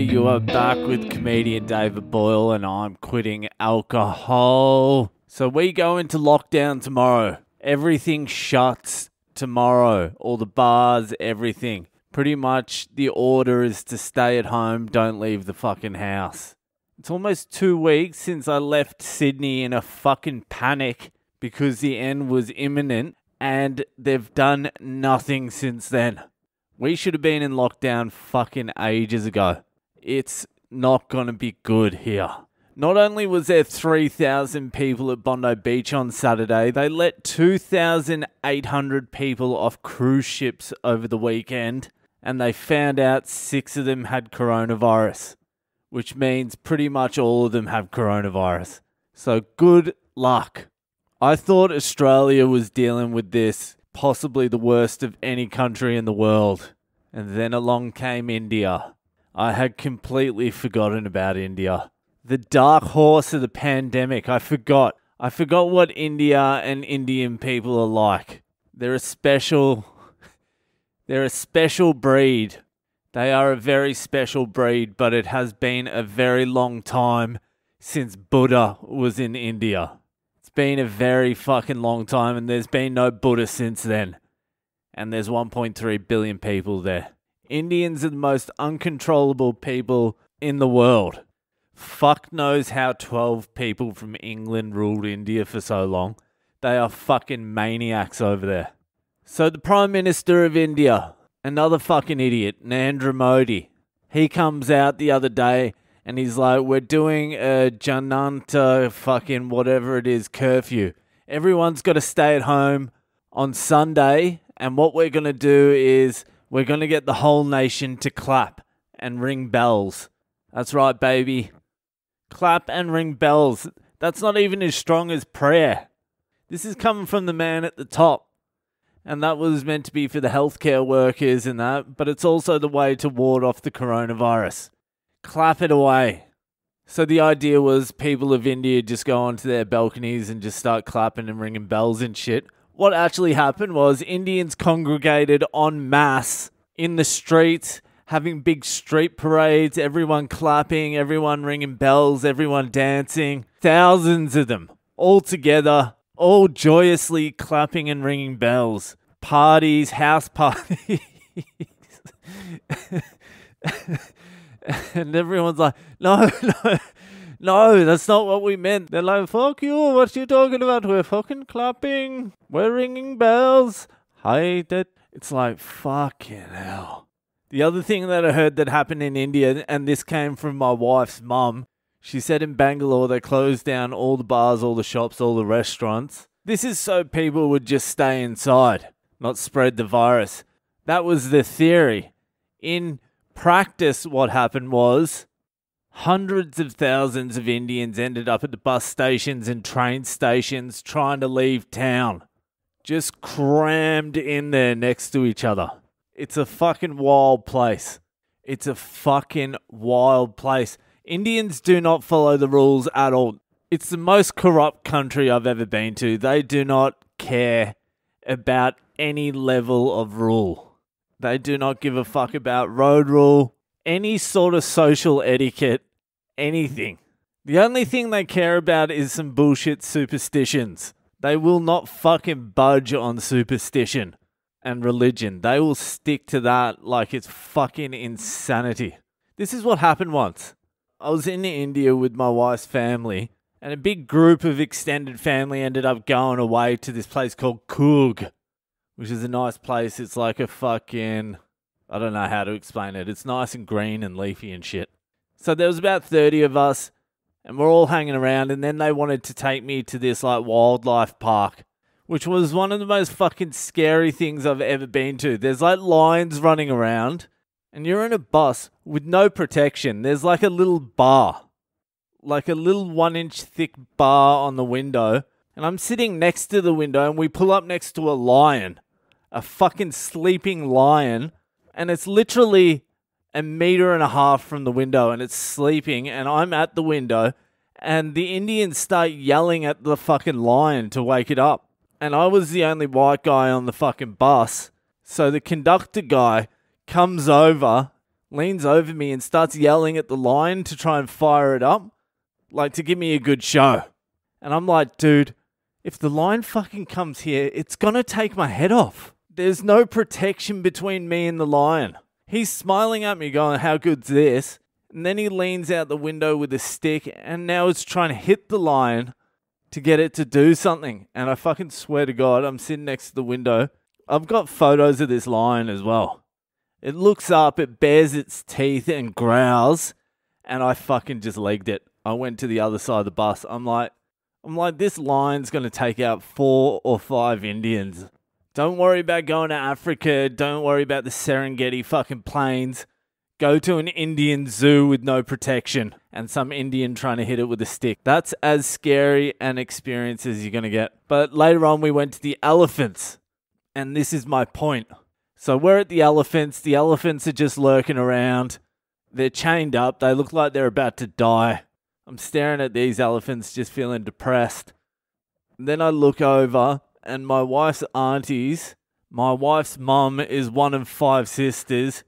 You are back with comedian David Boyle, and I'm quitting alcohol. So we go into lockdown tomorrow. Everything shuts tomorrow. All the bars, everything. Pretty much the order is to stay at home, don't leave the fucking house. It's almost two weeks since I left Sydney in a fucking panic because the end was imminent, and they've done nothing since then. We should have been in lockdown fucking ages ago it's not going to be good here. Not only was there 3,000 people at Bondi Beach on Saturday, they let 2,800 people off cruise ships over the weekend, and they found out six of them had coronavirus, which means pretty much all of them have coronavirus. So good luck. I thought Australia was dealing with this, possibly the worst of any country in the world, and then along came India I had completely forgotten about India. The dark horse of the pandemic. I forgot. I forgot what India and Indian people are like. They're a special. They're a special breed. They are a very special breed, but it has been a very long time since Buddha was in India. It's been a very fucking long time, and there's been no Buddha since then. And there's 1.3 billion people there. Indians are the most uncontrollable people in the world. Fuck knows how 12 people from England ruled India for so long. They are fucking maniacs over there. So, the Prime Minister of India, another fucking idiot, Narendra Modi, he comes out the other day and he's like, We're doing a Jananta fucking whatever it is curfew. Everyone's got to stay at home on Sunday. And what we're going to do is we're going to get the whole nation to clap and ring bells. That's right, baby. Clap and ring bells. That's not even as strong as prayer. This is coming from the man at the top. And that was meant to be for the healthcare workers and that, but it's also the way to ward off the coronavirus. Clap it away. So the idea was people of India just go onto their balconies and just start clapping and ringing bells and shit what actually happened was Indians congregated en masse in the streets, having big street parades, everyone clapping, everyone ringing bells, everyone dancing, thousands of them all together, all joyously clapping and ringing bells, parties, house parties. and everyone's like, no, no, no, that's not what we meant. They're like, fuck you, what you talking about? We're fucking clapping. We're ringing bells. Hi, that It's like, fucking hell. The other thing that I heard that happened in India, and this came from my wife's mum, she said in Bangalore they closed down all the bars, all the shops, all the restaurants. This is so people would just stay inside, not spread the virus. That was the theory. In practice, what happened was Hundreds of thousands of Indians ended up at the bus stations and train stations trying to leave town. Just crammed in there next to each other. It's a fucking wild place. It's a fucking wild place. Indians do not follow the rules at all. It's the most corrupt country I've ever been to. They do not care about any level of rule. They do not give a fuck about road rule, any sort of social etiquette anything. The only thing they care about is some bullshit superstitions. They will not fucking budge on superstition and religion. They will stick to that like it's fucking insanity. This is what happened once. I was in India with my wife's family, and a big group of extended family ended up going away to this place called Coorg, which is a nice place. It's like a fucking. I don't know how to explain it. It's nice and green and leafy and shit. So there was about 30 of us and we're all hanging around and then they wanted to take me to this like wildlife park which was one of the most fucking scary things I've ever been to. There's like lions running around and you're in a bus with no protection. There's like a little bar. Like a little 1-inch thick bar on the window and I'm sitting next to the window and we pull up next to a lion. A fucking sleeping lion and it's literally a meter and a half from the window and it's sleeping and I'm at the window and the Indians start yelling at the fucking lion to wake it up. And I was the only white guy on the fucking bus. So the conductor guy comes over, leans over me and starts yelling at the lion to try and fire it up, like to give me a good show. And I'm like, dude, if the lion fucking comes here, it's gonna take my head off. There's no protection between me and the lion. He's smiling at me, going, How good's this? And then he leans out the window with a stick and now is trying to hit the lion to get it to do something. And I fucking swear to God, I'm sitting next to the window. I've got photos of this lion as well. It looks up, it bares its teeth and growls, and I fucking just legged it. I went to the other side of the bus. I'm like, I'm like, this lion's gonna take out four or five Indians. Don't worry about going to Africa. Don't worry about the Serengeti fucking plains. Go to an Indian zoo with no protection and some Indian trying to hit it with a stick. That's as scary an experience as you're going to get. But later on, we went to the elephants. And this is my point. So we're at the elephants. The elephants are just lurking around. They're chained up. They look like they're about to die. I'm staring at these elephants, just feeling depressed. And then I look over and my wife's aunties. My wife's mum is one of five sisters.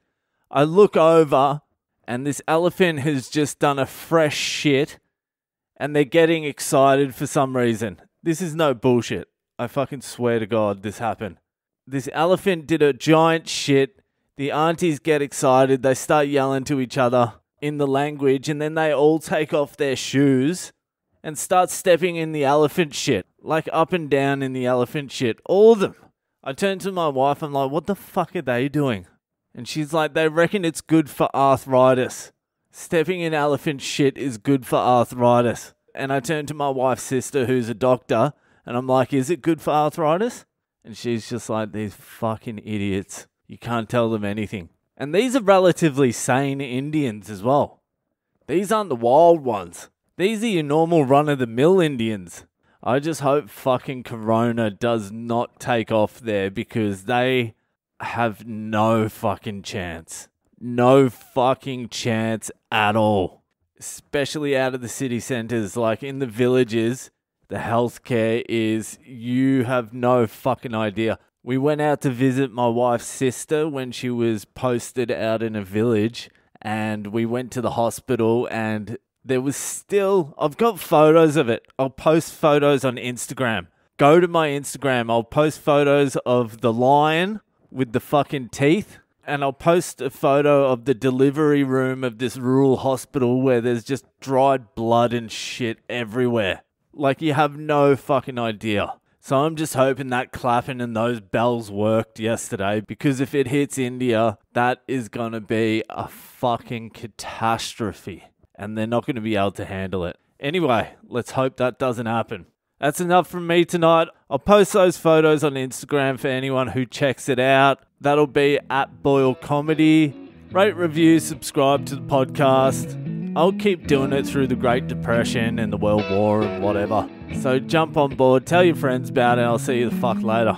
I look over, and this elephant has just done a fresh shit, and they're getting excited for some reason. This is no bullshit. I fucking swear to God, this happened. This elephant did a giant shit. The aunties get excited. They start yelling to each other in the language, and then they all take off their shoes and start stepping in the elephant shit like up and down in the elephant shit. All of them. I turned to my wife. I'm like, what the fuck are they doing? And she's like, they reckon it's good for arthritis. Stepping in elephant shit is good for arthritis. And I turned to my wife's sister, who's a doctor, and I'm like, is it good for arthritis? And she's just like, these fucking idiots. You can't tell them anything. And these are relatively sane Indians as well. These aren't the wild ones. These are your normal run of the mill Indians I just hope fucking Corona does not take off there because they have no fucking chance. No fucking chance at all. Especially out of the city centers, like in the villages, the healthcare is you have no fucking idea. We went out to visit my wife's sister when she was posted out in a village, and we went to the hospital, and there was still, I've got photos of it. I'll post photos on Instagram. Go to my Instagram. I'll post photos of the lion with the fucking teeth. And I'll post a photo of the delivery room of this rural hospital where there's just dried blood and shit everywhere. Like, you have no fucking idea. So I'm just hoping that clapping and those bells worked yesterday because if it hits India, that is going to be a fucking catastrophe and they're not going to be able to handle it. Anyway, let's hope that doesn't happen. That's enough from me tonight. I'll post those photos on Instagram for anyone who checks it out. That'll be at Boyle Comedy. Rate, review, subscribe to the podcast. I'll keep doing it through the Great Depression and the World War and whatever. So jump on board, tell your friends about it, I'll see you the fuck later.